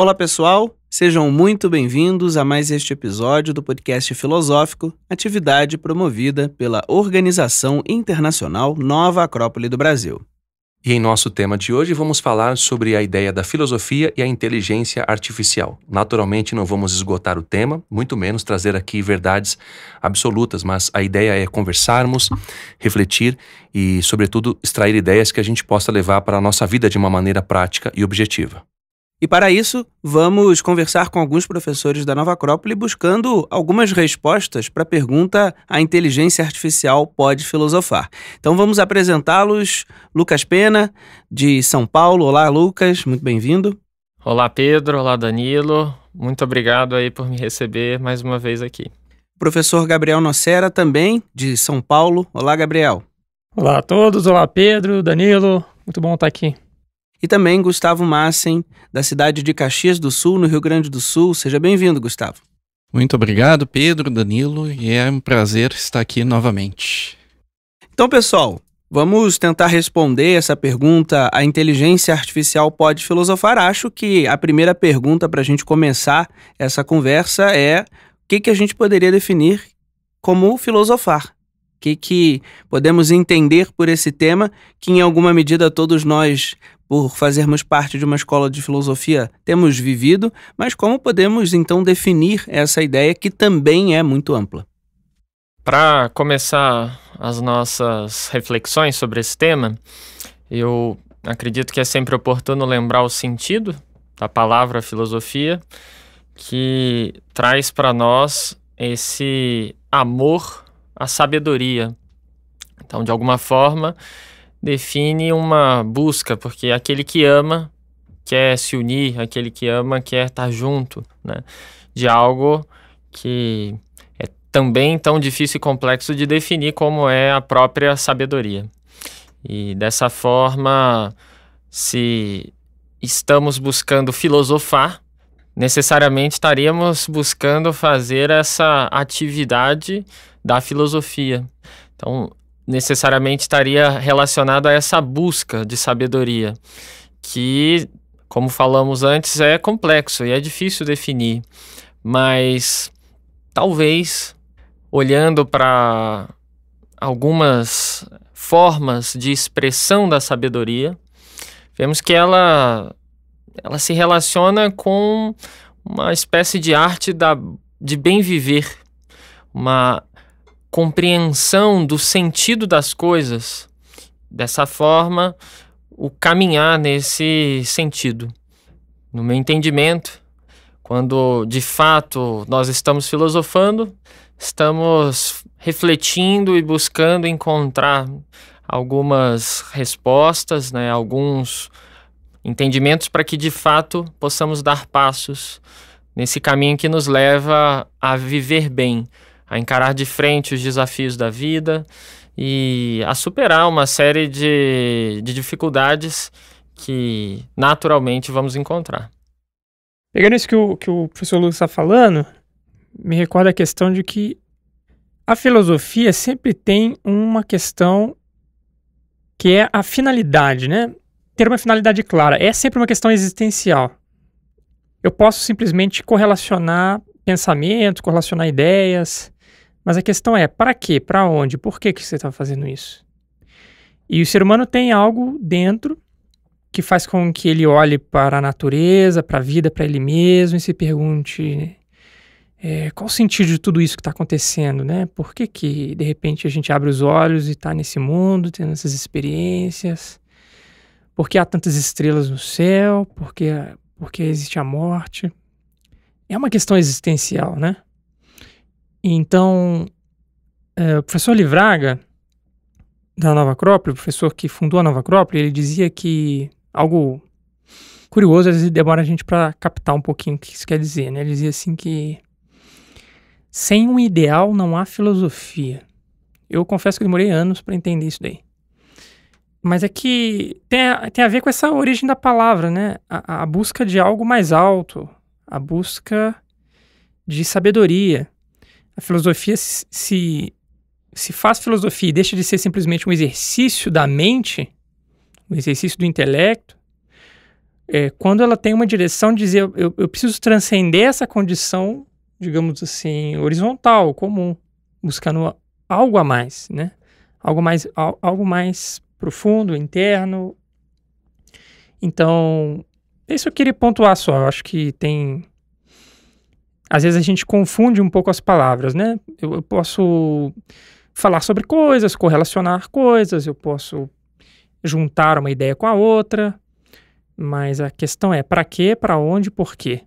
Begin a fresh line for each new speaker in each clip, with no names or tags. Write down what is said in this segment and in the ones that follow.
Olá, pessoal. Sejam muito bem-vindos a mais este episódio do podcast filosófico,
atividade promovida pela Organização Internacional Nova Acrópole do Brasil. E em nosso tema de hoje vamos falar sobre a ideia da filosofia e a inteligência artificial. Naturalmente não vamos esgotar o tema, muito menos trazer aqui verdades absolutas, mas a ideia é conversarmos, refletir e, sobretudo, extrair ideias que a gente possa levar para a nossa vida de uma maneira prática e objetiva.
E para isso, vamos conversar com alguns professores da Nova Acrópole buscando algumas respostas para a pergunta A inteligência artificial pode filosofar. Então vamos apresentá-los. Lucas Pena, de
São Paulo. Olá, Lucas, muito bem-vindo. Olá, Pedro. Olá, Danilo. Muito obrigado aí por me receber mais uma vez aqui.
Professor Gabriel Nocera, também de São Paulo. Olá, Gabriel. Olá a todos. Olá, Pedro, Danilo. Muito bom estar aqui e também Gustavo Massen, da cidade de Caxias do Sul, no Rio Grande do Sul. Seja bem-vindo, Gustavo.
Muito obrigado, Pedro, Danilo, e é um prazer estar aqui novamente.
Então, pessoal, vamos tentar responder essa pergunta. A inteligência artificial pode filosofar? Acho que a primeira pergunta para a gente começar essa conversa é o que, que a gente poderia definir como filosofar? que, que podemos entender por esse tema que, em alguma medida, todos nós, por fazermos parte de uma escola de filosofia, temos vivido, mas como podemos então definir essa ideia que também é muito ampla?
Para começar as nossas reflexões sobre esse tema, eu acredito que é sempre oportuno lembrar o sentido da palavra filosofia, que traz para nós esse amor a sabedoria. Então, de alguma forma, define uma busca, porque aquele que ama quer se unir, aquele que ama quer estar junto, né? De algo que é também tão difícil e complexo de definir como é a própria sabedoria. E dessa forma, se estamos buscando filosofar, necessariamente estaríamos buscando fazer essa atividade da filosofia. Então, necessariamente estaria relacionado a essa busca de sabedoria, que, como falamos antes, é complexo e é difícil definir, mas talvez olhando para algumas formas de expressão da sabedoria, vemos que ela ela se relaciona com uma espécie de arte da, de bem viver, uma compreensão do sentido das coisas. Dessa forma, o caminhar nesse sentido. No meu entendimento, quando de fato nós estamos filosofando, estamos refletindo e buscando encontrar algumas respostas, né, alguns entendimentos para que de fato possamos dar passos nesse caminho que nos leva a viver bem a encarar de frente os desafios da vida e a superar uma série de, de dificuldades que naturalmente vamos encontrar.
Pegando isso que o, que o professor Lúcio está falando, me recorda a questão de que a filosofia sempre tem uma questão que é a finalidade, né? Ter uma finalidade clara. É sempre uma questão existencial. Eu posso simplesmente correlacionar pensamento, correlacionar ideias, mas a questão é, para quê? Para onde? Por que, que você está fazendo isso? E o ser humano tem algo dentro que faz com que ele olhe para a natureza, para a vida, para ele mesmo e se pergunte né? é, qual o sentido de tudo isso que está acontecendo, né? Por que, que de repente a gente abre os olhos e está nesse mundo, tendo essas experiências? Por que há tantas estrelas no céu? Por que, por que existe a morte? É uma questão existencial, né? Então, é, o professor Livraga, da Nova Acrópole, o professor que fundou a Nova Acrópole, ele dizia que algo curioso, às vezes demora a gente para captar um pouquinho o que isso quer dizer, né? Ele dizia assim que sem um ideal não há filosofia. Eu confesso que demorei anos para entender isso daí. Mas é que tem a, tem a ver com essa origem da palavra, né? A, a busca de algo mais alto, a busca de sabedoria a filosofia se, se, faz filosofia e deixa de ser simplesmente um exercício da mente, um exercício do intelecto, é, quando ela tem uma direção de dizer eu, eu preciso transcender essa condição, digamos assim, horizontal, comum, buscando algo a mais, né? Algo mais, al, algo mais profundo, interno. Então, isso eu queria pontuar só. Eu acho que tem às vezes a gente confunde um pouco as palavras, né? Eu, eu posso falar sobre coisas, correlacionar coisas, eu posso juntar uma ideia com a outra, mas a questão é para quê, para onde, por quê.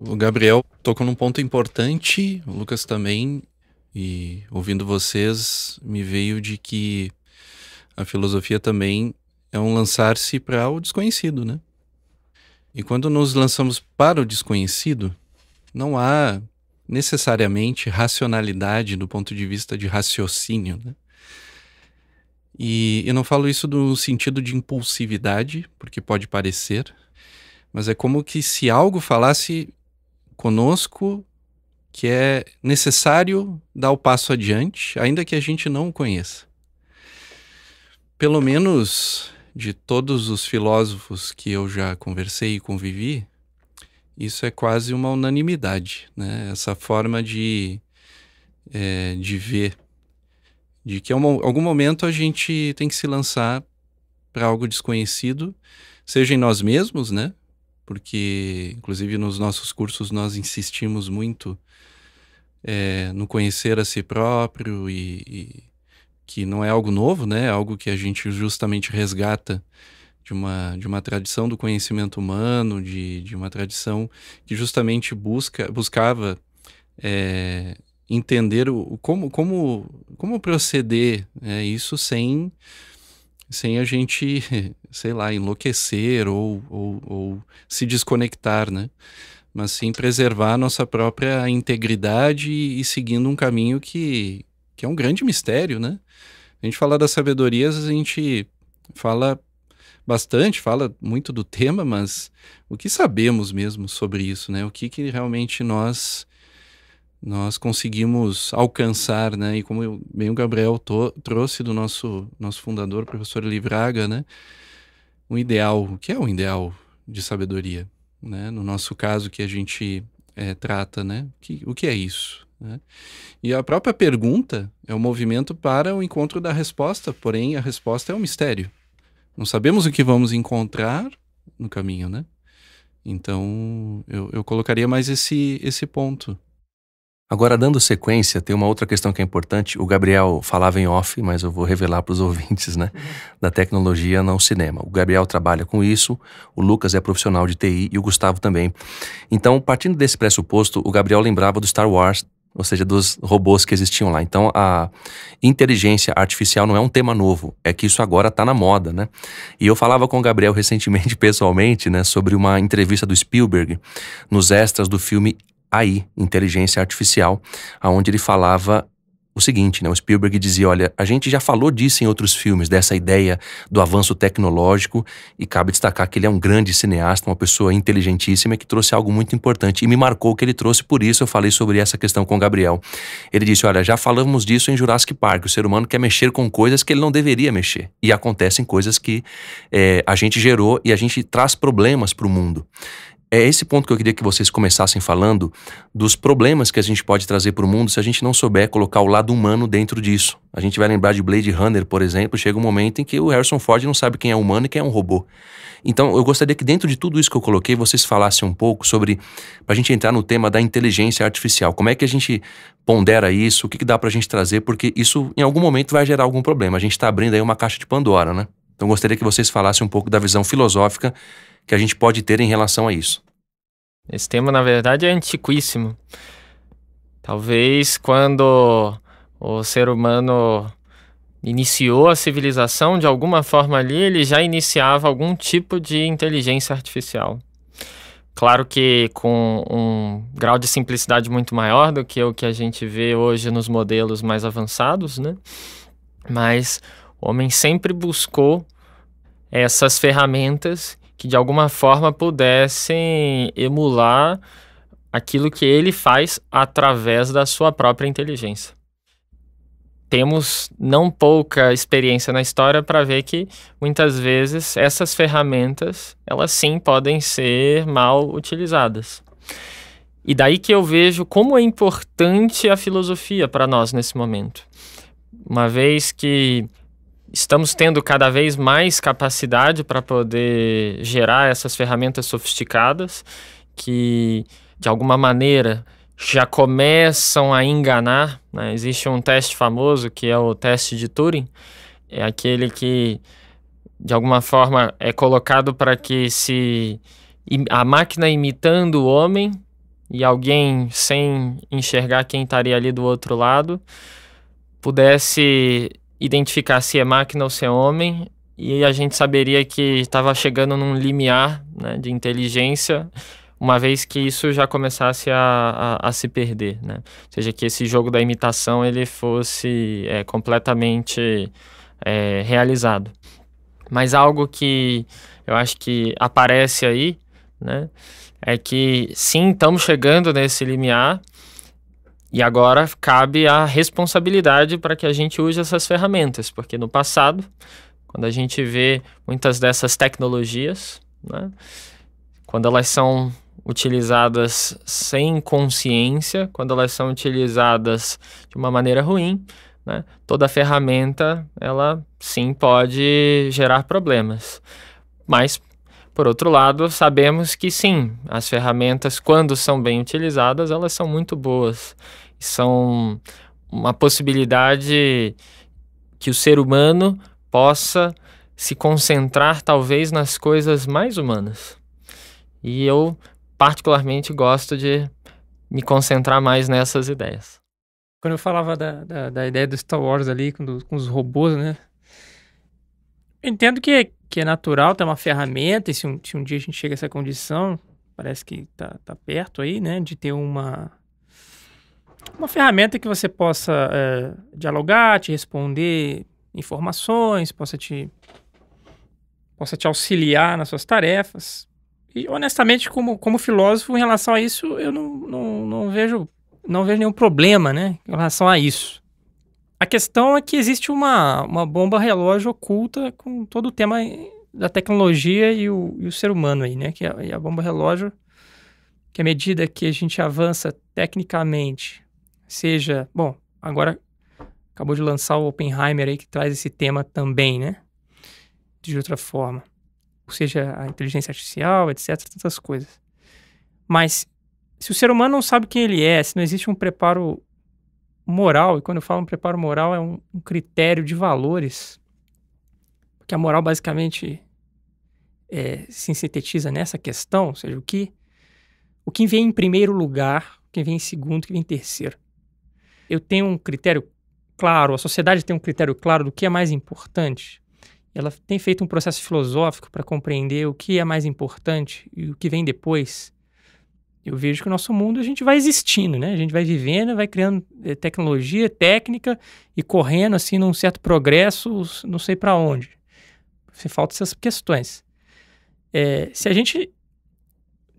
O Gabriel tocou num ponto importante, o Lucas também, e ouvindo vocês, me veio de que a filosofia também é um lançar-se para o desconhecido, né? E quando nos lançamos para o desconhecido, não há necessariamente racionalidade do ponto de vista de raciocínio. Né? E eu não falo isso no sentido de impulsividade, porque pode parecer, mas é como que se algo falasse conosco que é necessário dar o passo adiante, ainda que a gente não o conheça. Pelo menos de todos os filósofos que eu já conversei e convivi, isso é quase uma unanimidade, né? Essa forma de, é, de ver, de que em é algum momento a gente tem que se lançar para algo desconhecido, seja em nós mesmos, né? Porque, inclusive, nos nossos cursos nós insistimos muito é, no conhecer a si próprio e, e que não é algo novo, né? É algo que a gente justamente resgata de uma, de uma tradição do conhecimento humano, de, de uma tradição que justamente busca, buscava é, entender o, como, como, como proceder né? isso sem, sem a gente, sei lá, enlouquecer ou, ou, ou se desconectar, né? mas sim preservar a nossa própria integridade e seguindo um caminho que, que é um grande mistério, né? A gente fala das sabedorias, a gente fala bastante, fala muito do tema, mas o que sabemos mesmo sobre isso, né? O que, que realmente nós nós conseguimos alcançar, né? E como bem o Gabriel trouxe do nosso nosso fundador, professor Livraga, né? Um ideal, o que é um ideal de sabedoria, né? No nosso caso que a gente é, trata, né? Que, o que é isso, né? E a própria pergunta é o um movimento para o encontro da resposta, porém a resposta é um mistério. Não sabemos o que vamos encontrar no caminho, né? Então eu, eu colocaria mais esse, esse ponto.
Agora, dando sequência, tem uma outra questão que é importante. O Gabriel falava em off, mas eu vou revelar para os ouvintes, né? Da tecnologia no cinema. O Gabriel trabalha com isso, o Lucas é profissional de TI e o Gustavo também. Então, partindo desse pressuposto, o Gabriel lembrava do Star Wars ou seja, dos robôs que existiam lá. Então, a inteligência artificial não é um tema novo, é que isso agora está na moda, né? E eu falava com o Gabriel recentemente, pessoalmente, né, sobre uma entrevista do Spielberg nos extras do filme AI, Inteligência Artificial, aonde ele falava o seguinte, né? O Spielberg dizia, olha, a gente já falou disso em outros filmes, dessa ideia do avanço tecnológico, e cabe destacar que ele é um grande cineasta, uma pessoa inteligentíssima que trouxe algo muito importante e me marcou que ele trouxe, por isso eu falei sobre essa questão com o Gabriel. Ele disse, olha, já falamos disso em Jurassic Park, o ser humano quer mexer com coisas que ele não deveria mexer, e acontecem coisas que é, a gente gerou e a gente traz problemas para o mundo é esse ponto que eu queria que vocês começassem falando dos problemas que a gente pode trazer para o mundo se a gente não souber colocar o lado humano dentro disso. A gente vai lembrar de Blade Runner, por exemplo, chega um momento em que o Harrison Ford não sabe quem é humano e quem é um robô. Então, eu gostaria que dentro de tudo isso que eu coloquei, vocês falassem um pouco sobre para a gente entrar no tema da inteligência artificial. Como é que a gente pondera isso? O que, que dá para a gente trazer? Porque isso, em algum momento, vai gerar algum problema. A gente está abrindo aí uma caixa de Pandora, né? Então, gostaria que vocês falassem um pouco da visão filosófica que a gente pode ter em relação a isso.
Esse tema, na verdade, é antiquíssimo. Talvez quando o ser humano iniciou a civilização, de alguma forma ali, ele já iniciava algum tipo de inteligência artificial. Claro que com um grau de simplicidade muito maior do que o que a gente vê hoje nos modelos mais avançados, né? Mas o homem sempre buscou essas ferramentas que de alguma forma pudessem emular aquilo que ele faz através da sua própria inteligência. Temos não pouca experiência na história para ver que muitas vezes essas ferramentas, elas sim podem ser mal utilizadas. E daí que eu vejo como é importante a filosofia para nós nesse momento. Uma vez que estamos tendo cada vez mais capacidade para poder gerar essas ferramentas sofisticadas que, de alguma maneira, já começam a enganar. Né? Existe um teste famoso que é o teste de Turing, é aquele que, de alguma forma, é colocado para que se a máquina imitando o homem e alguém sem enxergar quem estaria ali do outro lado pudesse identificar se é máquina ou se é homem, e a gente saberia que estava chegando num limiar né, de inteligência, uma vez que isso já começasse a, a, a, se perder, né? Ou seja, que esse jogo da imitação ele fosse é, completamente é, realizado. Mas algo que eu acho que aparece aí, né? É que sim, estamos chegando nesse limiar, e agora cabe a responsabilidade para que a gente use essas ferramentas, porque no passado, quando a gente vê muitas dessas tecnologias, né, quando elas são utilizadas sem consciência, quando elas são utilizadas de uma maneira ruim, né, toda ferramenta ela sim pode gerar problemas. Mas por outro lado, sabemos que sim, as ferramentas, quando são bem utilizadas, elas são muito boas são uma possibilidade que o ser humano possa se concentrar talvez nas coisas mais humanas. E eu particularmente gosto de me concentrar mais nessas ideias.
Quando eu falava da, da, da ideia do Star Wars ali, com, do, com os robôs, né? Entendo que é, que é natural ter uma ferramenta, e se um, se um dia a gente chega a essa condição, parece que tá, tá perto aí, né? De ter uma, uma ferramenta que você possa é, dialogar, te responder informações, possa te, possa te auxiliar nas suas tarefas. E honestamente, como, como filósofo, em relação a isso, eu não, não, não vejo, não vejo nenhum problema né, em relação a isso. A questão é que existe uma, uma bomba relógio oculta com todo o tema da tecnologia e o, e o ser humano aí, né? Que a, é, a bomba relógio, que à medida que a gente avança tecnicamente seja. Bom, agora acabou de lançar o Oppenheimer aí que traz esse tema também, né? De outra forma. Ou seja, a inteligência artificial, etc., tantas coisas. Mas se o ser humano não sabe quem ele é, se não existe um preparo moral, e quando eu falo um preparo moral é um, um critério de valores, porque a moral basicamente é, se sintetiza nessa questão, ou seja, o que o que vem em primeiro lugar, o que vem em segundo, o que vem em terceiro eu tenho um critério claro, a sociedade tem um critério claro do que é mais importante. Ela tem feito um processo filosófico para compreender o que é mais importante e o que vem depois. Eu vejo que o nosso mundo a gente vai existindo, né? A gente vai vivendo, vai criando eh, tecnologia, técnica e correndo assim num certo progresso, não sei para onde. Se falta essas questões. É, se a gente,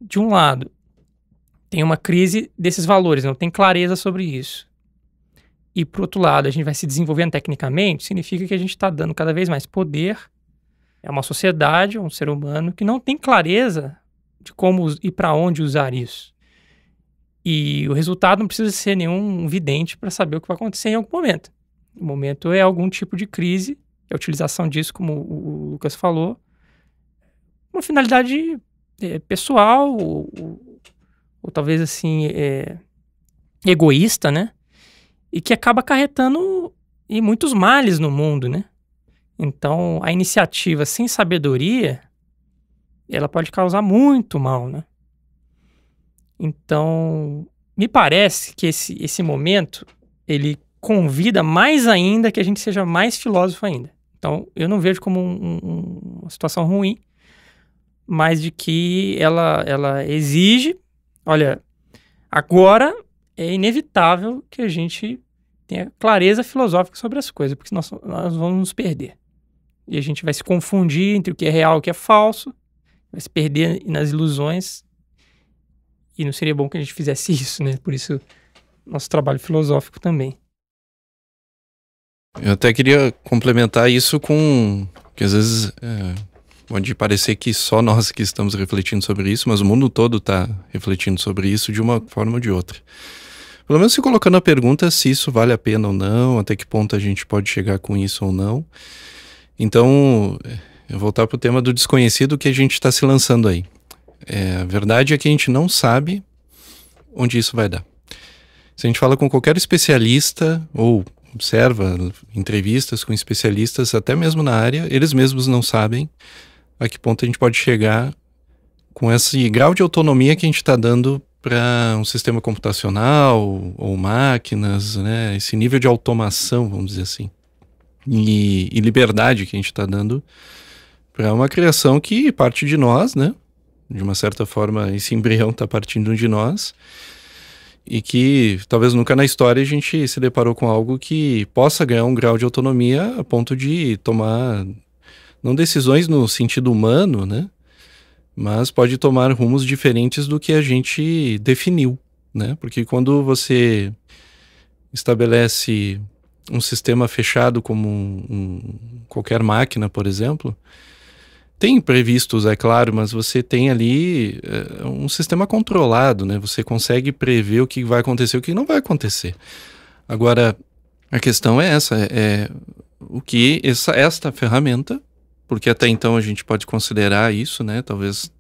de um lado, tem uma crise desses valores, não né? tem clareza sobre isso e, por outro lado, a gente vai se desenvolvendo tecnicamente, significa que a gente está dando cada vez mais poder a uma sociedade, a um ser humano que não tem clareza de como e para onde usar isso. E o resultado não precisa ser nenhum vidente para saber o que vai acontecer em algum momento. O momento é algum tipo de crise, é a utilização disso, como o Lucas falou, uma finalidade é, pessoal, ou, ou, ou, talvez assim, é, egoísta, né? e que acaba acarretando e muitos males no mundo, né? Então, a iniciativa sem sabedoria, ela pode causar muito mal, né? Então, me parece que esse, esse momento, ele convida mais ainda que a gente seja mais filósofo ainda. Então, eu não vejo como um, um, uma situação ruim, mas de que ela, ela exige, olha, agora é inevitável que a gente tenha clareza filosófica sobre as coisas, porque nós, nós vamos nos perder. E a gente vai se confundir entre o que é real e o que é falso, vai se perder nas ilusões. E não seria bom que a gente fizesse isso, né? Por isso, nosso trabalho filosófico também.
Eu até queria complementar isso com que às vezes é, pode parecer que só nós que estamos refletindo sobre isso, mas o mundo todo está refletindo sobre isso de uma forma ou de outra pelo menos se colocando a pergunta se isso vale a pena ou não, até que ponto a gente pode chegar com isso ou não. Então, eu voltar para o tema do desconhecido que a gente está se lançando aí. É, a verdade é que a gente não sabe onde isso vai dar. Se a gente fala com qualquer especialista ou observa entrevistas com especialistas, até mesmo na área, eles mesmos não sabem a que ponto a gente pode chegar com esse grau de autonomia que a gente está dando para um sistema computacional ou máquinas, né? Esse nível de automação, vamos dizer assim, e, e liberdade que a gente está dando para uma criação que parte de nós, né? De uma certa forma, esse embrião está partindo de nós e que talvez nunca na história a gente se deparou com algo que possa ganhar um grau de autonomia a ponto de tomar não decisões no sentido humano, né? mas pode tomar rumos diferentes do que a gente definiu, né? Porque quando você estabelece um sistema fechado como um, um, qualquer máquina, por exemplo, tem previstos, é claro, mas você tem ali é, um sistema controlado, né? Você consegue prever o que vai acontecer, o que não vai acontecer. Agora, a questão é essa: é, é o que essa, esta ferramenta porque até então a gente pode considerar isso, né? Talvez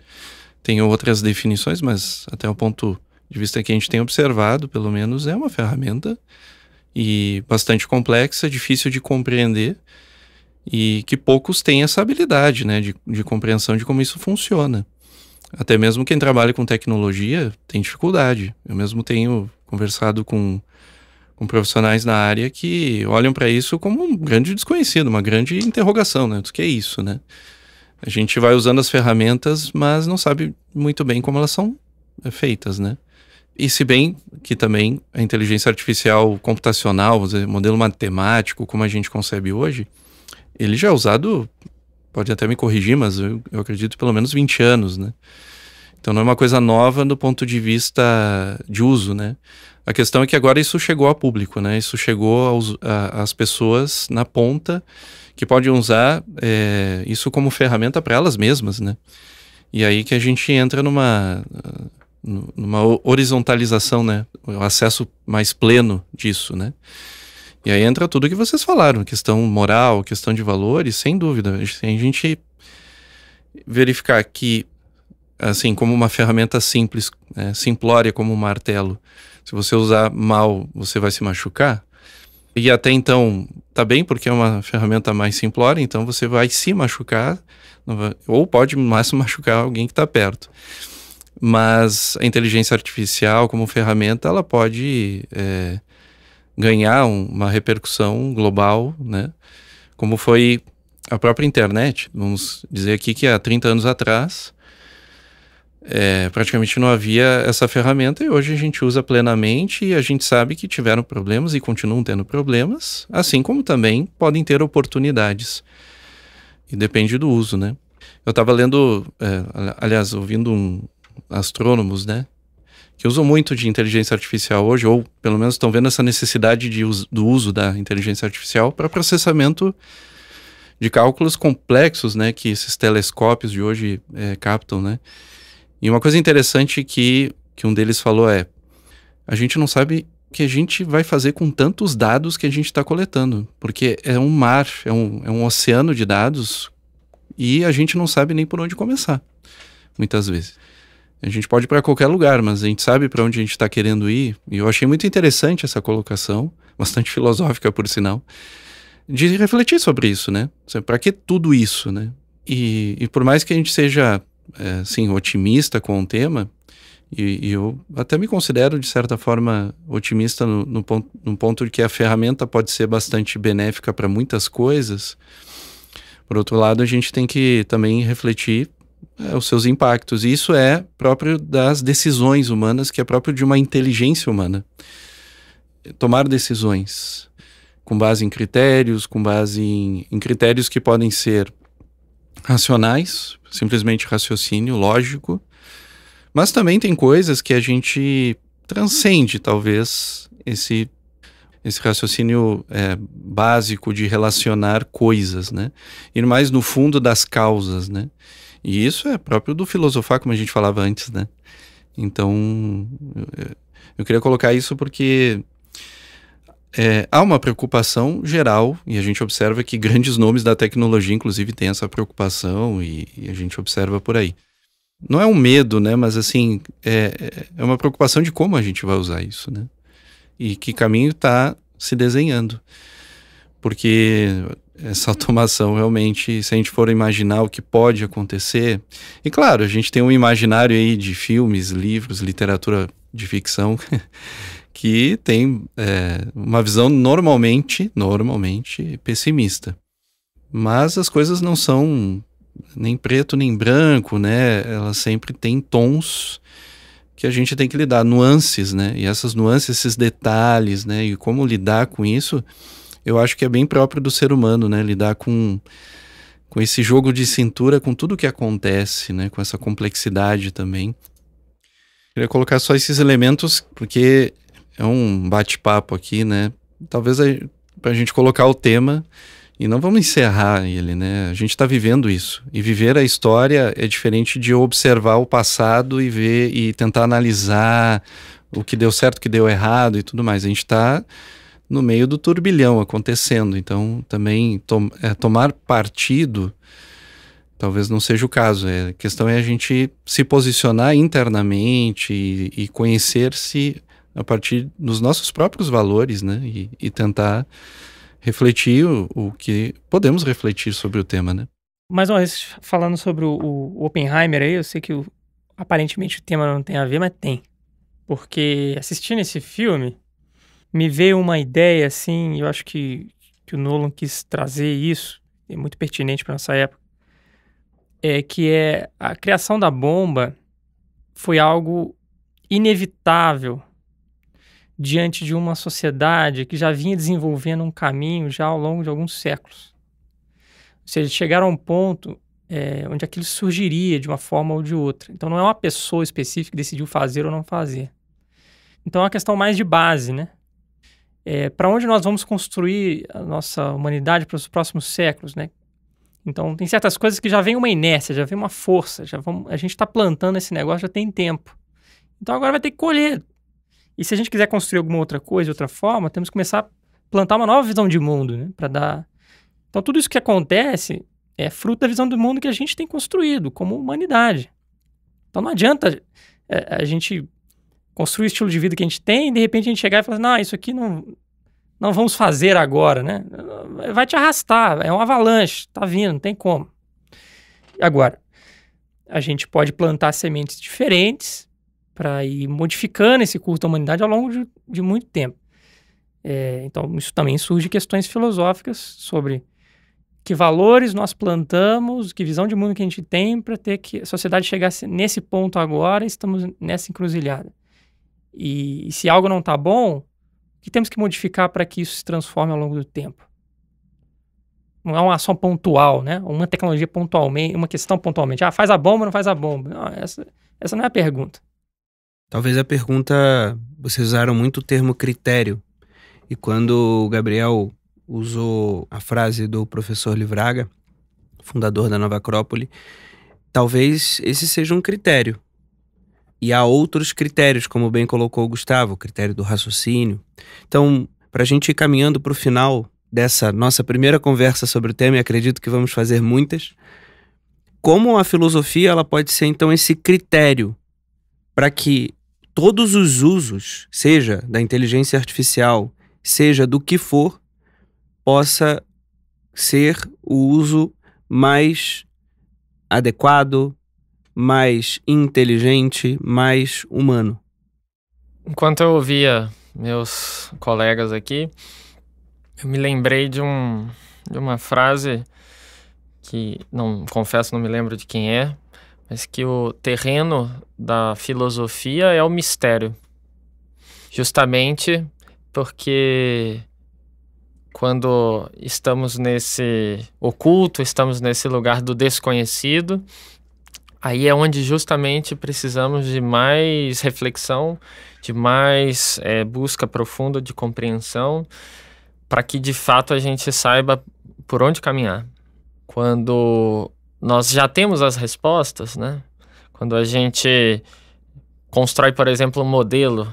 tenha outras definições, mas até o ponto de vista que a gente tem observado, pelo menos, é uma ferramenta e bastante complexa, difícil de compreender e que poucos têm essa habilidade, né, de, de compreensão de como isso funciona. Até mesmo quem trabalha com tecnologia tem dificuldade. Eu mesmo tenho conversado com com profissionais na área que olham para isso como um grande desconhecido, uma grande interrogação, né? O que é isso, né? A gente vai usando as ferramentas, mas não sabe muito bem como elas são é, feitas, né? E se bem que também a inteligência artificial computacional, modelo matemático, como a gente concebe hoje, ele já é usado, pode até me corrigir, mas eu, eu acredito pelo menos 20 anos, né? Então não é uma coisa nova do ponto de vista de uso, né? A questão é que agora isso chegou a público, né? Isso chegou aos, a, às pessoas na ponta que podem usar é, isso como ferramenta para elas mesmas, né? E aí que a gente entra numa numa horizontalização, né? O acesso mais pleno disso, né? E aí entra tudo que vocês falaram, questão moral, questão de valores, sem dúvida. a gente verificar que, assim, como uma ferramenta simples, né, simplória como um martelo, se você usar mal, você vai se machucar. E até então, tá bem, porque é uma ferramenta mais simplória, então você vai se machucar, ou pode máximo machucar alguém que está perto. Mas a inteligência artificial, como ferramenta, ela pode é, ganhar um, uma repercussão global, né? Como foi a própria internet. Vamos dizer aqui que há 30 anos atrás, é, praticamente não havia essa ferramenta e hoje a gente usa plenamente e a gente sabe que tiveram problemas e continuam tendo problemas, assim como também podem ter oportunidades. E depende do uso, né? Eu estava lendo, é, aliás, ouvindo um, astrônomos, né? Que usam muito de inteligência artificial hoje, ou pelo menos estão vendo essa necessidade de, do uso da inteligência artificial para processamento de cálculos complexos, né? Que esses telescópios de hoje é, captam, né? E uma coisa interessante que, que um deles falou é: a gente não sabe o que a gente vai fazer com tantos dados que a gente está coletando, porque é um mar, é um, é um oceano de dados e a gente não sabe nem por onde começar, muitas vezes. A gente pode ir para qualquer lugar, mas a gente sabe para onde a gente está querendo ir. E eu achei muito interessante essa colocação, bastante filosófica, por sinal, de refletir sobre isso, né? Para que tudo isso, né? E, e por mais que a gente seja é, sim otimista com o tema, e, e, eu até me considero, de certa forma, otimista no, no, ponto, no ponto de que a ferramenta pode ser bastante benéfica para muitas coisas. Por outro lado, a gente tem que também refletir é, os seus impactos. E isso é próprio das decisões humanas, que é próprio de uma inteligência humana. Tomar decisões com base em critérios, com base em, em critérios que podem ser racionais, simplesmente raciocínio lógico, mas também tem coisas que a gente transcende, talvez, esse, esse raciocínio é, básico de relacionar coisas, né? Ir mais no fundo das causas, né? E isso é próprio do filosofar, como a gente falava antes, né? Então, eu, eu queria colocar isso porque é, há uma preocupação geral e a gente observa que grandes nomes da tecnologia, inclusive, têm essa preocupação e, e a gente observa por aí. Não é um medo, né? Mas assim é, é uma preocupação de como a gente vai usar isso, né? E que caminho está se desenhando, porque essa automação realmente, se a gente for imaginar o que pode acontecer, e claro, a gente tem um imaginário aí de filmes, livros, literatura de ficção que tem é, uma visão normalmente, normalmente pessimista. Mas as coisas não são nem preto nem branco, né? Elas sempre têm tons que a gente tem que lidar, nuances, né? E essas nuances, esses detalhes, né? E como lidar com isso, eu acho que é bem próprio do ser humano, né? Lidar com, com esse jogo de cintura, com tudo que acontece, né? Com essa complexidade também. Queria colocar só esses elementos, porque é um bate-papo aqui, né? Talvez para a gente colocar o tema e não vamos encerrar ele, né? A gente está vivendo isso. E viver a história é diferente de observar o passado e ver e tentar analisar o que deu certo, o que deu errado e tudo mais. A gente está no meio do turbilhão acontecendo. Então, também to é, tomar partido talvez não seja o caso. É, a questão é a gente se posicionar internamente e, e conhecer-se a partir dos nossos próprios valores, né? E, e tentar refletir o, o, que podemos refletir sobre o tema, né?
Mais uma vez, falando sobre o, o Oppenheimer aí, eu sei que o, aparentemente o tema não tem a ver, mas tem. Porque assistindo esse filme, me veio uma ideia assim, eu acho que, que o Nolan quis trazer isso, é muito pertinente para nossa época, é que é a criação da bomba foi algo inevitável diante de uma sociedade que já vinha desenvolvendo um caminho já ao longo de alguns séculos. Ou seja, chegaram a um ponto é, onde aquilo surgiria de uma forma ou de outra. Então não é uma pessoa específica que decidiu fazer ou não fazer. Então é uma questão mais de base, né? É, para onde nós vamos construir a nossa humanidade para os próximos séculos, né? Então tem certas coisas que já vem uma inércia, já vem uma força, já vamos, a gente está plantando esse negócio já tem tempo. Então agora vai ter que colher e se a gente quiser construir alguma outra coisa, outra forma, temos que começar a plantar uma nova visão de mundo, né? Para dar. Então, tudo isso que acontece é fruto da visão do mundo que a gente tem construído como humanidade. Então, não adianta é, a gente construir o estilo de vida que a gente tem e de repente a gente chegar e falar: assim, não, isso aqui não, não vamos fazer agora, né? Vai te arrastar, é um avalanche, tá vindo, não tem como. Agora, a gente pode plantar sementes diferentes para ir modificando esse curso da humanidade ao longo de, de muito tempo. É, então, isso também surge questões filosóficas sobre que valores nós plantamos, que visão de mundo que a gente tem para ter que a sociedade chegasse nesse ponto agora, estamos nessa encruzilhada. E, e se algo não está bom, o que temos que modificar para que isso se transforme ao longo do tempo? Não é uma ação pontual, né? Uma tecnologia pontualmente, uma questão pontualmente. Ah, faz a bomba, ou não faz a bomba. Não, essa, essa não é a pergunta.
Talvez a pergunta. Vocês usaram muito o termo critério. E quando o Gabriel usou a frase do professor Livraga, fundador da Nova Acrópole, talvez esse seja um critério. E há outros critérios, como bem colocou o Gustavo, o critério do raciocínio. Então, para a gente ir caminhando para o final dessa nossa primeira conversa sobre o tema, e acredito que vamos fazer muitas, como a filosofia ela pode ser então esse critério para que todos os usos, seja da inteligência artificial, seja do que for, possa ser o uso mais adequado, mais inteligente, mais humano.
Enquanto eu ouvia meus colegas aqui, eu me lembrei de, um, de uma frase que não confesso não me lembro de quem é, mas que o terreno da filosofia é o mistério. Justamente porque quando estamos nesse oculto, estamos nesse lugar do desconhecido, aí é onde justamente precisamos de mais reflexão, de mais é, busca profunda de compreensão, para que de fato a gente saiba por onde caminhar. Quando nós já temos as respostas, né? Quando a gente constrói, por exemplo, um modelo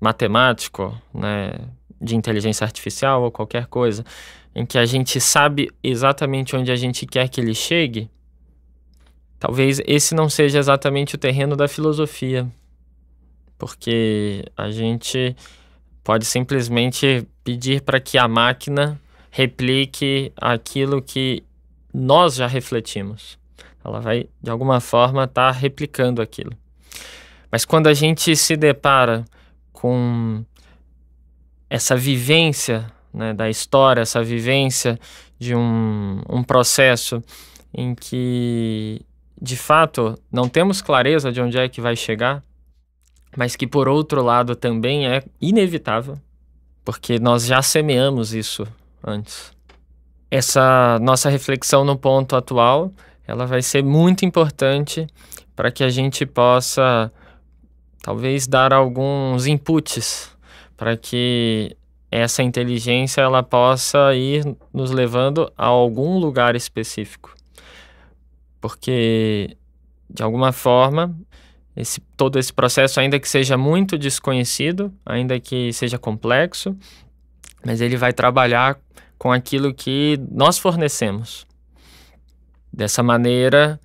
matemático, né, de inteligência artificial ou qualquer coisa, em que a gente sabe exatamente onde a gente quer que ele chegue, talvez esse não seja exatamente o terreno da filosofia, porque a gente pode simplesmente pedir para que a máquina replique aquilo que nós já refletimos. Ela vai, de alguma forma, estar tá replicando aquilo. Mas quando a gente se depara com essa vivência né, da história, essa vivência de um, um processo em que, de fato, não temos clareza de onde é que vai chegar, mas que, por outro lado, também é inevitável, porque nós já semeamos isso antes essa nossa reflexão no ponto atual, ela vai ser muito importante para que a gente possa talvez dar alguns inputs para que essa inteligência ela possa ir nos levando a algum lugar específico. Porque de alguma forma, esse, todo esse processo, ainda que seja muito desconhecido, ainda que seja complexo, mas ele vai trabalhar com aquilo que nós fornecemos. Dessa maneira,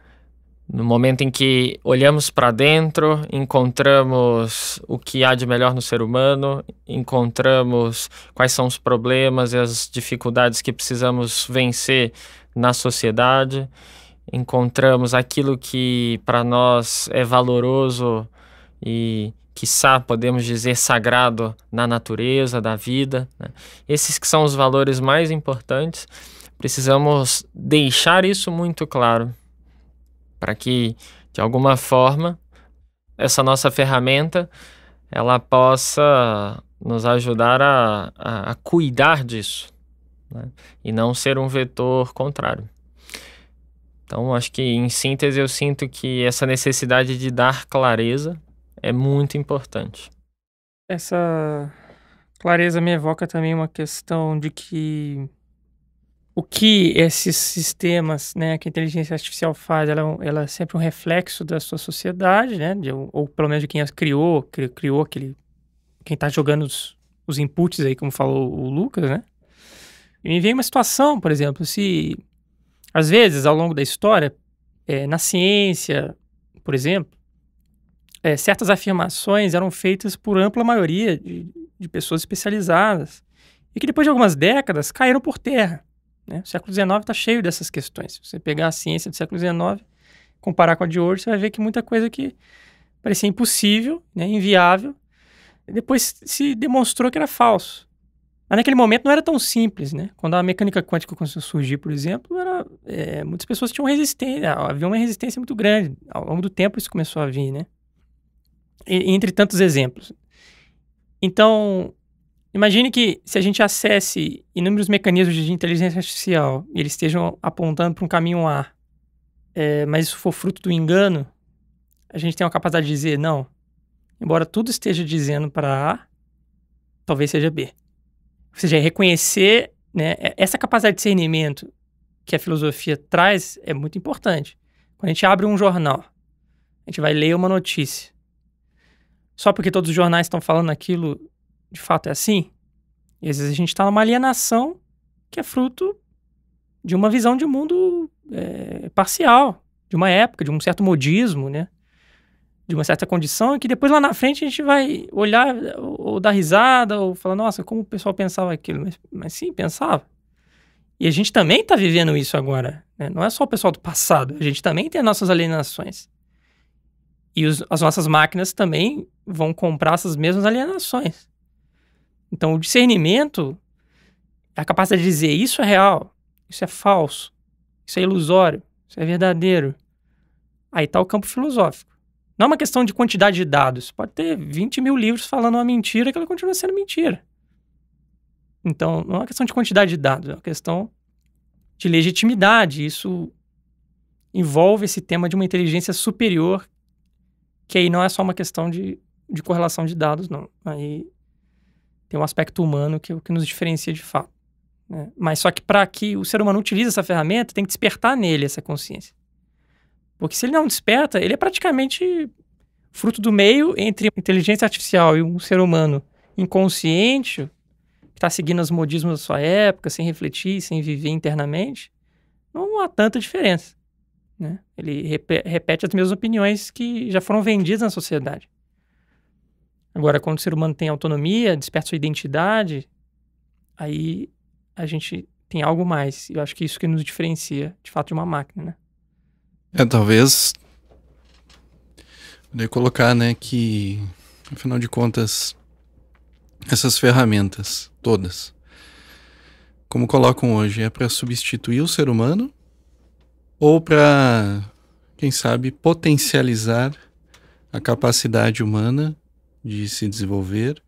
no momento em que olhamos para dentro, encontramos o que há de melhor no ser humano, encontramos quais são os problemas e as dificuldades que precisamos vencer na sociedade, encontramos aquilo que para nós é valoroso e quiçá podemos dizer sagrado na natureza, da vida. Né? Esses que são os valores mais importantes, precisamos deixar isso muito claro para que, de alguma forma, essa nossa ferramenta ela possa nos ajudar a, a, a cuidar disso né? e não ser um vetor contrário. Então, acho que em síntese eu sinto que essa necessidade de dar clareza é muito importante.
Essa clareza me evoca também uma questão de que o que esses sistemas, né, que a inteligência artificial faz, ela, é ela é sempre um reflexo da sua sociedade, né, de, ou, pelo menos de quem as criou, cri, criou aquele, quem está jogando os, os inputs aí, como falou o Lucas, né. E me vem uma situação, por exemplo, se às vezes ao longo da história, é, na ciência, por exemplo, é, certas afirmações eram feitas por ampla maioria de, de, pessoas especializadas e que depois de algumas décadas caíram por terra. Né? O século XIX está cheio dessas questões. Se você pegar a ciência do século XIX, comparar com a de hoje, você vai ver que muita coisa que parecia impossível, né, inviável, depois se demonstrou que era falso. Mas naquele momento não era tão simples, né? Quando a mecânica quântica começou a surgir, por exemplo, era, é, muitas pessoas tinham resistência, ah, havia uma resistência muito grande. Ao longo do tempo isso começou a vir, né? entre tantos exemplos. Então, imagine que se a gente acesse inúmeros mecanismos de inteligência artificial e eles estejam apontando para um caminho A, é, mas isso for fruto do engano, a gente tem uma capacidade de dizer não. Embora tudo esteja dizendo para A, talvez seja B. Ou seja, reconhecer né, é, essa capacidade de discernimento que a filosofia traz é muito importante. Quando a gente abre um jornal, a gente vai ler uma notícia só porque todos os jornais estão falando aquilo, de fato é assim? E às vezes a gente está numa alienação que é fruto de uma visão de mundo é, parcial, de uma época, de um certo modismo, né? De uma certa condição, que depois lá na frente a gente vai olhar ou, ou dar risada ou falar, nossa, como o pessoal pensava aquilo. Mas, mas sim, pensava. E a gente também está vivendo isso agora. Né? Não é só o pessoal do passado, a gente também tem as nossas alienações. E os, as nossas máquinas também vão comprar essas mesmas alienações. Então, o discernimento é a capacidade de dizer isso é real, isso é falso, isso é ilusório, isso é verdadeiro. Aí está o campo filosófico. Não é uma questão de quantidade de dados. Pode ter 20 mil livros falando uma mentira que ela continua sendo mentira. Então, não é uma questão de quantidade de dados, é uma questão de legitimidade. Isso envolve esse tema de uma inteligência superior, que aí não é só uma questão de de correlação de dados, não. Aí tem um aspecto humano que é o que nos diferencia de fato. Né? Mas só que para que o ser humano utilize essa ferramenta, tem que despertar nele essa consciência. Porque se ele não desperta, ele é praticamente fruto do meio entre inteligência artificial e um ser humano inconsciente, que está seguindo os modismos da sua época, sem refletir, sem viver internamente, não há tanta diferença. Né? Ele repete as mesmas opiniões que já foram vendidas na sociedade. Agora, quando o ser humano tem autonomia, desperta sua identidade, aí a gente tem algo mais. Eu acho que isso que nos diferencia, de fato, de uma máquina, né?
É, talvez poder colocar, né, que afinal de contas essas ferramentas todas como colocam hoje é para substituir o ser humano ou para quem sabe potencializar a capacidade humana de se desenvolver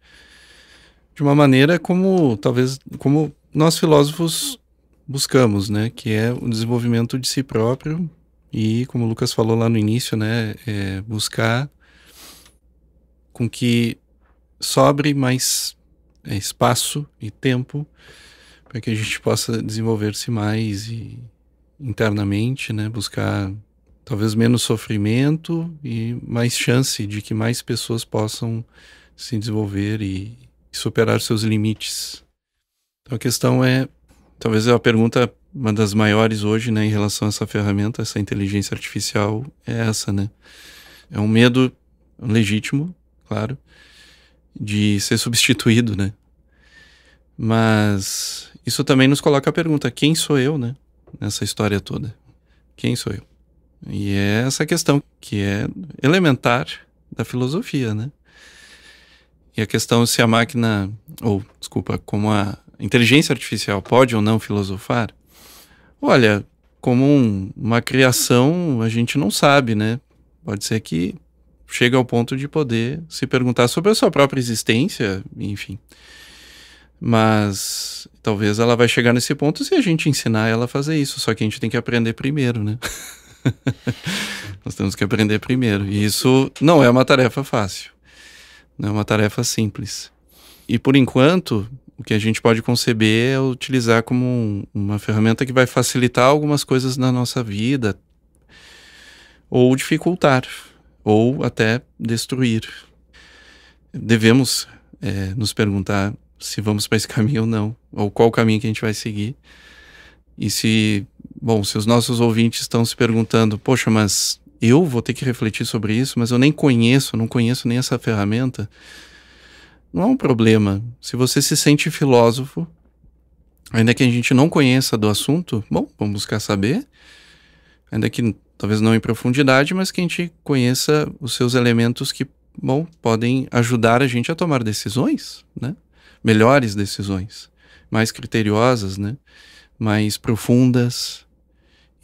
de uma maneira como talvez como nós filósofos buscamos, né, que é o desenvolvimento de si próprio e como o Lucas falou lá no início, né, é buscar com que sobre mais é, espaço e tempo para que a gente possa desenvolver-se mais e internamente, né, buscar talvez menos sofrimento e mais chance de que mais pessoas possam se desenvolver e, superar seus limites. Então a questão é, talvez é uma pergunta uma das maiores hoje, né, em relação a essa ferramenta, essa inteligência artificial é essa, né? É um medo legítimo, claro, de ser substituído, né? Mas isso também nos coloca a pergunta: quem sou eu, né? Nessa história toda. Quem sou eu? E é essa questão que é elementar da filosofia, né? E a questão se a máquina, ou desculpa, como a inteligência artificial pode ou não filosofar? Olha, como um, uma criação, a gente não sabe, né? Pode ser que chegue ao ponto de poder se perguntar sobre a sua própria existência, enfim. Mas talvez ela vai chegar nesse ponto se a gente ensinar ela a fazer isso, só que a gente tem que aprender primeiro, né? Nós temos que aprender primeiro. E isso não é uma tarefa fácil. Não é uma tarefa simples. E por enquanto, o que a gente pode conceber é utilizar como um, uma ferramenta que vai facilitar algumas coisas na nossa vida, ou dificultar, ou até destruir. Devemos é, nos perguntar se vamos para esse caminho ou não, ou qual caminho que a gente vai seguir, e se Bom, se os nossos ouvintes estão se perguntando, poxa, mas eu vou ter que refletir sobre isso, mas eu nem conheço, não conheço nem essa ferramenta. Não é um problema. Se você se sente filósofo, ainda que a gente não conheça do assunto, bom, vamos buscar saber. Ainda que talvez não em profundidade, mas que a gente conheça os seus elementos que, bom, podem ajudar a gente a tomar decisões, né? Melhores decisões, mais criteriosas, né? Mais profundas,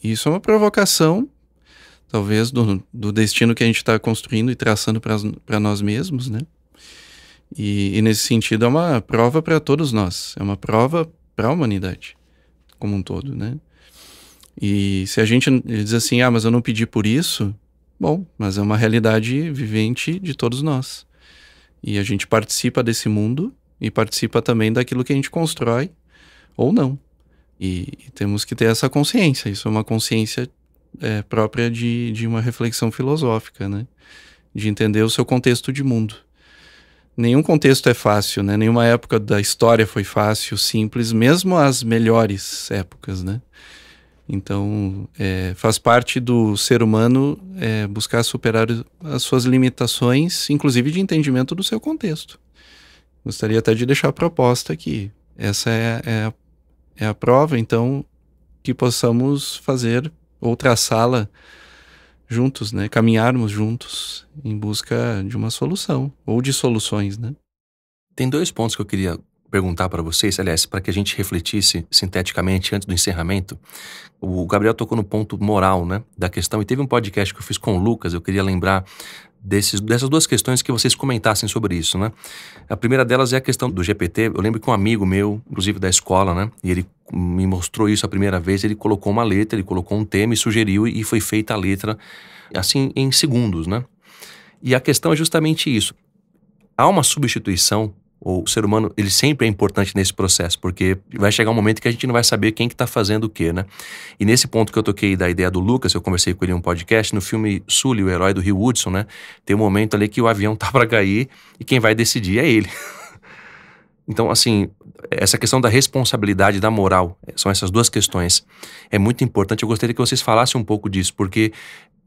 isso é uma provocação, talvez, do, do destino que a gente está construindo e traçando para nós mesmos, né? E, e, nesse sentido é uma prova para todos nós, é uma prova para a humanidade como um todo, né? E se a gente diz assim, ah, mas eu não pedi por isso, bom, mas é uma realidade vivente de todos nós. E a gente participa desse mundo e participa também daquilo que a gente constrói ou não. E, e, temos que ter essa consciência. Isso é uma consciência é, própria de, de uma reflexão filosófica, né? De entender o seu contexto de mundo. Nenhum contexto é fácil, né? Nenhuma época da história foi fácil, simples, mesmo as melhores épocas, né? Então, é, faz parte do ser humano é, buscar superar as suas limitações, inclusive de entendimento do seu contexto. Gostaria até de deixar a proposta aqui. Essa é, é a é a prova, então que possamos fazer outra sala juntos, né? Caminharmos juntos em busca de uma solução ou de soluções,
né? Tem dois pontos que eu queria perguntar para vocês, aliás, para que a gente refletisse sinteticamente antes do encerramento, o Gabriel tocou no ponto moral, né, da questão e teve um podcast que eu fiz com o Lucas, eu queria lembrar desses, dessas duas questões que vocês comentassem sobre isso, né? A primeira delas é a questão do GPT. Eu lembro que um amigo meu, inclusive da escola, né, e ele me mostrou isso a primeira vez, ele colocou uma letra, ele colocou um tema e sugeriu e foi feita a letra assim em segundos, né? E a questão é justamente isso. Há uma substituição o ser humano ele sempre é importante nesse processo, porque vai chegar um momento que a gente não vai saber quem que está fazendo o quê, né? E nesse ponto que eu toquei da ideia do Lucas, eu conversei com ele em um podcast, no filme Sully, o herói do Rio Hudson, né? Tem um momento ali que o avião tá para cair e quem vai decidir é ele. Então, assim, essa questão da responsabilidade e da moral, são essas duas questões. É muito importante. Eu gostaria que vocês falassem um pouco disso, porque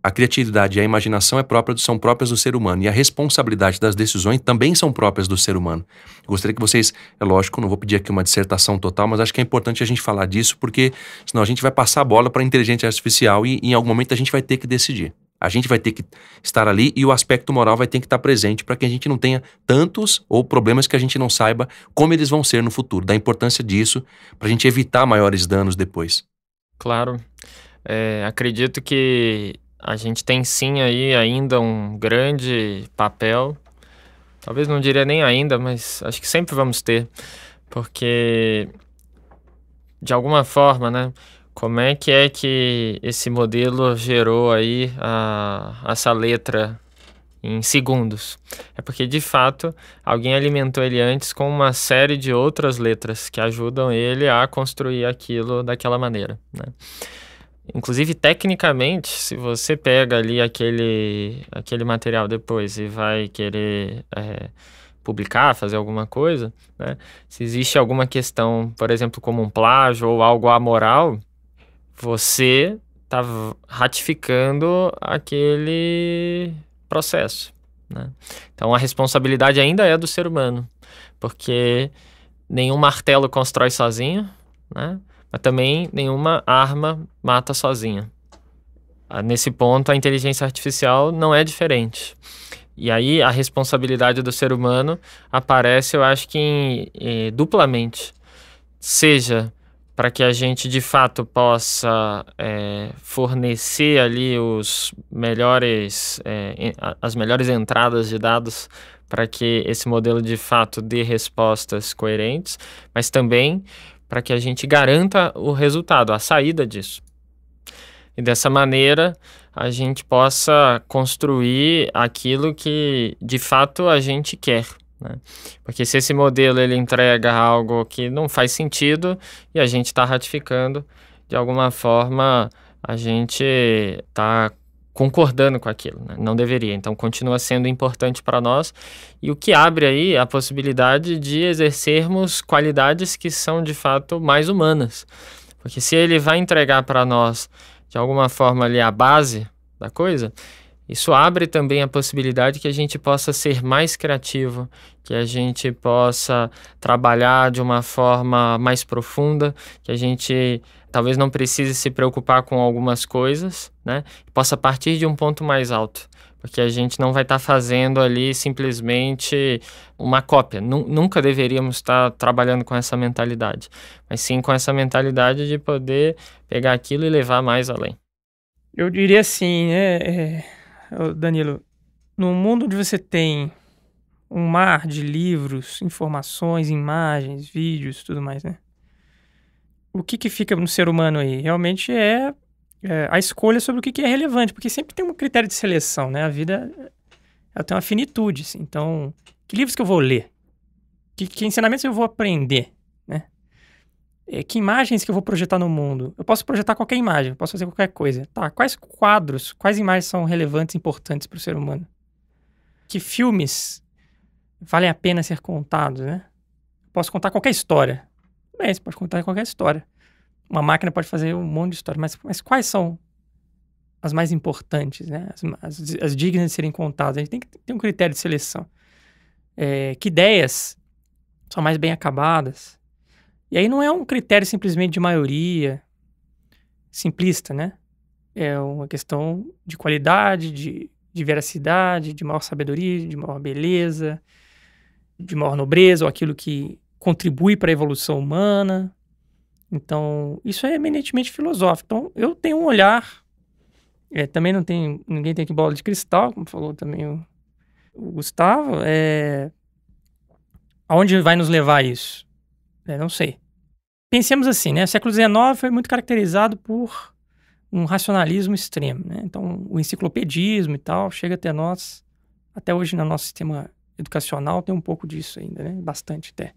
a criatividade e a imaginação é própria, são próprias do ser humano e a responsabilidade das decisões também são próprias do ser humano. Eu gostaria que vocês, é lógico, não vou pedir aqui uma dissertação total, mas acho que é importante a gente falar disso porque senão a gente vai passar a bola para a inteligência artificial e, em algum momento a gente vai ter que decidir. A gente vai ter que estar ali e o aspecto moral vai ter que estar presente para que a gente não tenha tantos ou problemas que a gente não saiba como eles vão ser no futuro, da importância disso para a gente evitar maiores danos depois.
Claro. É, acredito que a gente tem sim aí ainda um grande papel. Talvez não diria nem ainda, mas acho que sempre vamos ter, porque de alguma forma, né? Como é que é que esse modelo gerou aí a, essa letra em segundos. É porque, de fato, alguém alimentou ele antes com uma série de outras letras que ajudam ele a construir aquilo daquela maneira. Né? Inclusive, tecnicamente, se você pega ali aquele, aquele material depois e vai querer é, publicar, fazer alguma coisa, né? se existe alguma questão, por exemplo, como um plágio ou algo amoral, você está ratificando aquele processo. Né? Então, a responsabilidade ainda é do ser humano, porque nenhum martelo constrói sozinho, né? Mas também nenhuma arma mata sozinha. Ah, nesse ponto, a inteligência artificial não é diferente. E aí a responsabilidade do ser humano aparece, eu acho que em, eh, duplamente. Seja para que a gente de fato possa eh, fornecer ali os melhores, eh, as melhores entradas de dados para que esse modelo de fato dê respostas coerentes, mas também para que a gente garanta o resultado, a saída disso. E dessa maneira a gente possa construir aquilo que de fato a gente quer. Né? Porque se esse modelo ele entrega algo que não faz sentido e a gente está ratificando, de alguma forma a gente está concordando com aquilo, né? não deveria. Então, continua sendo importante para nós e o que abre aí é a possibilidade de exercermos qualidades que são de fato mais humanas, porque se ele vai entregar para nós de alguma forma ali a base da coisa, isso abre também a possibilidade que a gente possa ser mais criativo, que a gente possa trabalhar de uma forma mais profunda, que a gente talvez não precise se preocupar com algumas coisas, né? Possa partir de um ponto mais alto. Porque a gente não vai estar tá fazendo ali simplesmente uma cópia. Nunca deveríamos estar tá trabalhando com essa mentalidade. Mas sim com essa mentalidade de poder pegar aquilo e levar mais além.
Eu diria assim, né, é, Danilo? No mundo onde você tem um mar de livros, informações, imagens, vídeos tudo mais, né? o que, que fica no ser humano aí? Realmente é, é a escolha sobre o que, que é relevante, porque sempre tem um critério de seleção, né? A vida eh, ela tem uma finitude, assim. então que livros que eu vou ler? Que, que ensinamentos eu vou aprender? Né? É, que imagens que eu vou projetar no mundo? Eu posso projetar qualquer imagem, posso fazer qualquer coisa. Tá, quais quadros, quais imagens são relevantes, importantes para o ser humano? Que filmes valem a pena ser contados, né? Posso contar qualquer história, bem, você pode contar qualquer história. Uma máquina pode fazer um monte de história, mas, mas quais são as mais importantes, né? As, as, as, dignas de serem contadas. A gente tem que ter um critério de seleção. É, que ideias são mais bem acabadas? E aí não é um critério simplesmente de maioria, simplista, né? É uma questão de qualidade, de, de veracidade, de maior sabedoria, de maior beleza, de maior nobreza, ou aquilo que contribui para a evolução humana. Então, isso é eminentemente filosófico. Então, eu tenho um olhar. É, também não tem. Ninguém tem que bola de cristal, como falou também o, o Gustavo. É, aonde vai nos levar isso? É, não sei. Pensemos assim, né? O século XIX foi muito caracterizado por um racionalismo extremo, né? Então, o enciclopedismo e tal chega até nós, até hoje no nosso sistema educacional tem um pouco disso ainda, né? Bastante até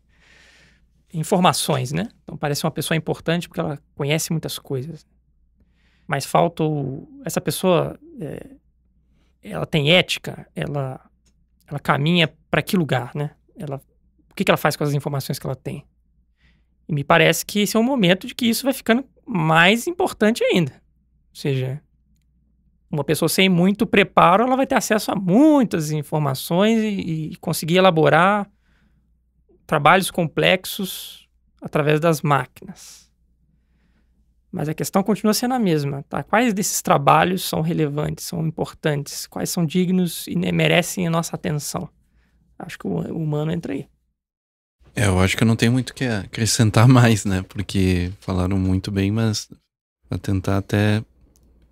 informações, né? Então parece uma pessoa importante porque ela conhece muitas coisas. Mas falta o, essa pessoa, é, ela tem ética, ela, ela caminha para que lugar, né? Ela, o que, que ela faz com as informações que ela tem? E me parece que esse é um momento de que isso vai ficando mais importante ainda. Ou seja, uma pessoa sem muito preparo, ela vai ter acesso a muitas informações e, e conseguir elaborar trabalhos complexos através das máquinas. Mas a questão continua sendo a mesma, tá? Quais desses trabalhos são relevantes, são importantes, quais são dignos e merecem a nossa atenção? Acho que o humano entra aí.
É, eu acho que eu não tenho muito que acrescentar mais, né? Porque falaram muito bem, mas a tentar até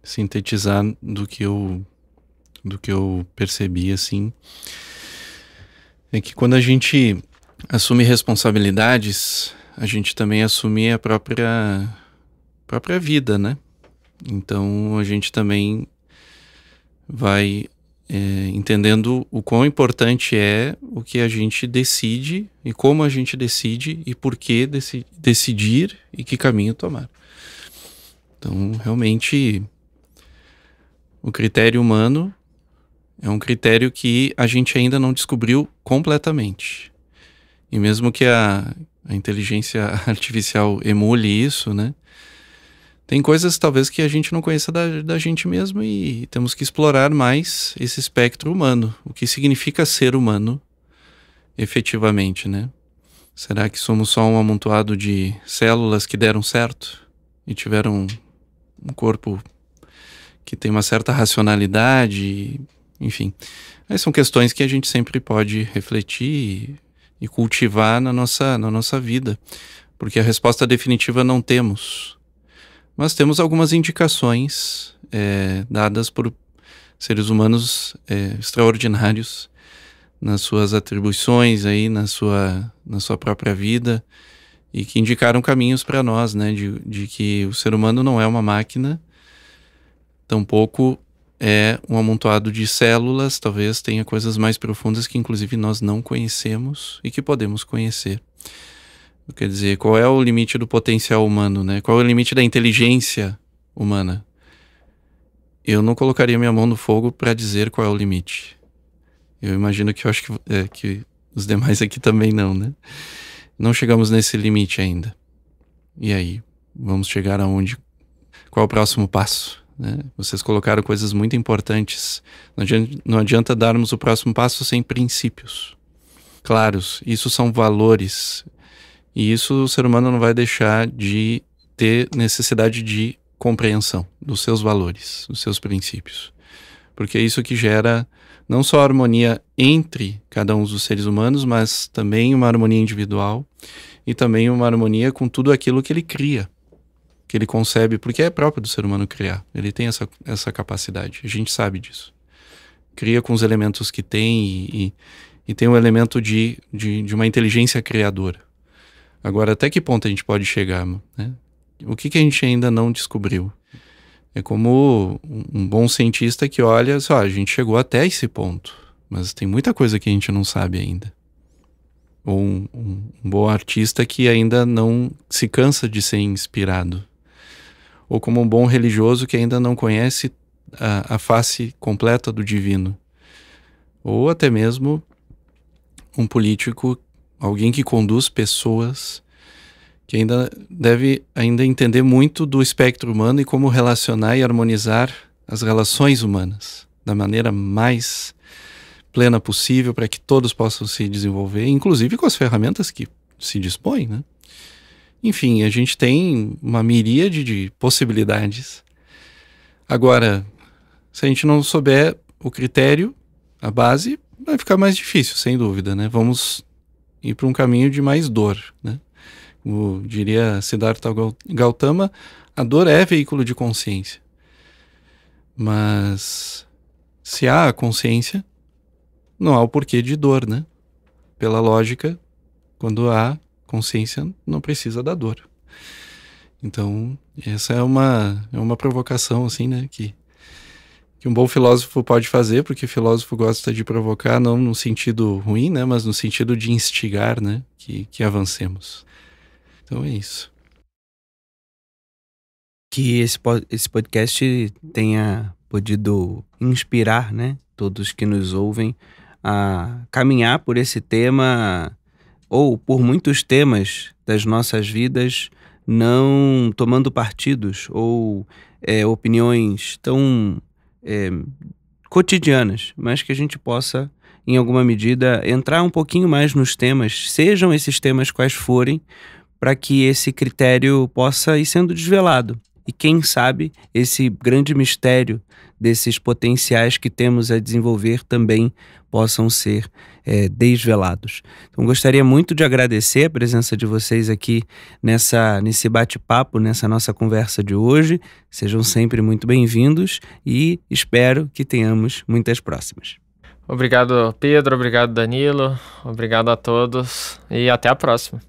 sintetizar do que eu do que eu percebi assim é que quando a gente Assumir responsabilidades, a gente também assumir a própria, própria vida, né? Então a gente também vai é, entendendo o quão importante é o que a gente decide e como a gente decide e por que deci decidir e que caminho tomar. Então, realmente, o critério humano é um critério que a gente ainda não descobriu completamente. E mesmo que a, a inteligência artificial emule isso, né? Tem coisas talvez que a gente não conheça da, da gente mesmo e temos que explorar mais esse espectro humano, o que significa ser humano efetivamente, né? Será que somos só um amontoado de células que deram certo e tiveram um corpo que tem uma certa racionalidade, enfim. Mas são questões que a gente sempre pode refletir e cultivar na nossa, na nossa vida, porque a resposta definitiva não temos. Mas temos algumas indicações é, dadas por seres humanos é, extraordinários nas suas atribuições aí na sua na sua própria vida e que indicaram caminhos para nós né de, de que o ser humano não é uma máquina tampouco é um amontoado de células, talvez tenha coisas mais profundas que inclusive nós não conhecemos e que podemos conhecer. Quer dizer, qual é o limite do potencial humano, né? Qual é o limite da inteligência humana? Eu não colocaria minha mão no fogo para dizer qual é o limite. Eu imagino que eu acho que, é, que os demais aqui também não, né? Não chegamos nesse limite ainda. E aí, vamos chegar aonde? Qual é o próximo passo? Né? Vocês colocaram coisas muito importantes. Não adianta, não adianta darmos o próximo passo sem princípios claros. Isso são valores. E isso o ser humano não vai deixar de ter necessidade de compreensão dos seus valores, dos seus princípios. Porque é isso que gera não só a harmonia entre cada um dos seres humanos, mas também uma harmonia individual e também uma harmonia com tudo aquilo que ele cria que ele concebe, porque é próprio do ser humano criar. Ele tem essa, essa capacidade, a gente sabe disso. Cria com os elementos que tem e, e, e tem um elemento de, de, de, uma inteligência criadora. Agora, até que ponto a gente pode chegar? Né? O que, que a gente ainda não descobriu? É como um bom cientista que olha, só, a gente chegou até esse ponto, mas tem muita coisa que a gente não sabe ainda. Ou um, um, um bom artista que ainda não se cansa de ser inspirado ou como um bom religioso que ainda não conhece a, a face completa do divino, ou até mesmo um político, alguém que conduz pessoas que ainda deve ainda entender muito do espectro humano e como relacionar e harmonizar as relações humanas da maneira mais plena possível para que todos possam se desenvolver, inclusive com as ferramentas que se dispõem, né? Enfim, a gente tem uma miríade de possibilidades. Agora, se a gente não souber o critério, a base, vai ficar mais difícil, sem dúvida, né? Vamos ir para um caminho de mais dor, né? Como diria Siddhartha Gautama, a dor é veículo de consciência. Mas se há consciência, não há o porquê de dor, né? Pela lógica, quando há consciência não precisa da dor. Então, essa é uma, é uma provocação, assim, né? Que, que um bom filósofo pode fazer, porque filósofo gosta de provocar, não no sentido ruim, né? Mas no sentido de instigar, né? Que, que avancemos. Então é isso. Que esse, esse podcast tenha
podido inspirar, né? Todos que nos ouvem a caminhar por esse tema ou por muitos temas das nossas vidas, não tomando partidos ou é, opiniões tão é, cotidianas, mas que a gente possa, em alguma medida, entrar um pouquinho mais nos temas, sejam esses temas quais forem, para que esse critério possa ir sendo desvelado. E quem sabe esse grande mistério desses potenciais que temos a desenvolver também possam ser é, desvelados. Então, gostaria muito de agradecer a presença de vocês aqui nessa, nesse bate-papo, nessa nossa conversa de hoje. Sejam sempre muito bem-vindos e espero que tenhamos muitas próximas.
Obrigado, Pedro. Obrigado, Danilo. Obrigado a todos e até a próxima.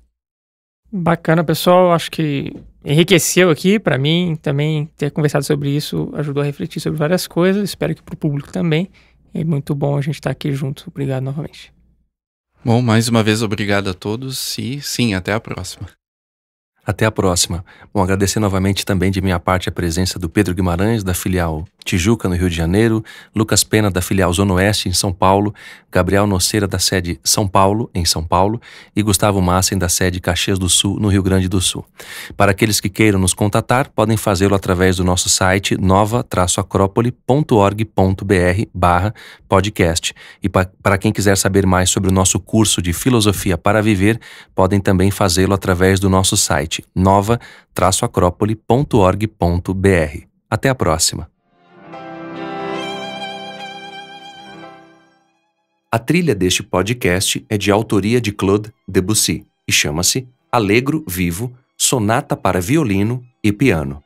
Bacana, pessoal. Acho que enriqueceu aqui para mim também ter conversado sobre isso ajudou a refletir sobre várias coisas. Espero que para o público também. É muito bom a gente estar tá aqui junto. Obrigado novamente.
Bom, mais uma vez obrigado a todos e sim, até a próxima.
Até a próxima. Bom, agradecer novamente também de minha parte a presença do Pedro Guimarães, da filial Tijuca, no Rio de Janeiro, Lucas Pena, da filial Zona Oeste, em São Paulo, Gabriel Noceira, da sede São Paulo, em São Paulo, e Gustavo Massen, da sede Caxias do Sul, no Rio Grande do Sul. Para aqueles que queiram nos contatar, podem fazê-lo através do nosso site nova-acrópole.org.br barra podcast. E para quem quiser saber mais sobre o nosso curso de Filosofia para Viver, podem também fazê-lo através do nosso site nova-acrópole.org.br. Até a próxima! A trilha deste podcast é de autoria de Claude Debussy e chama-se Alegro Vivo Sonata para Violino e Piano.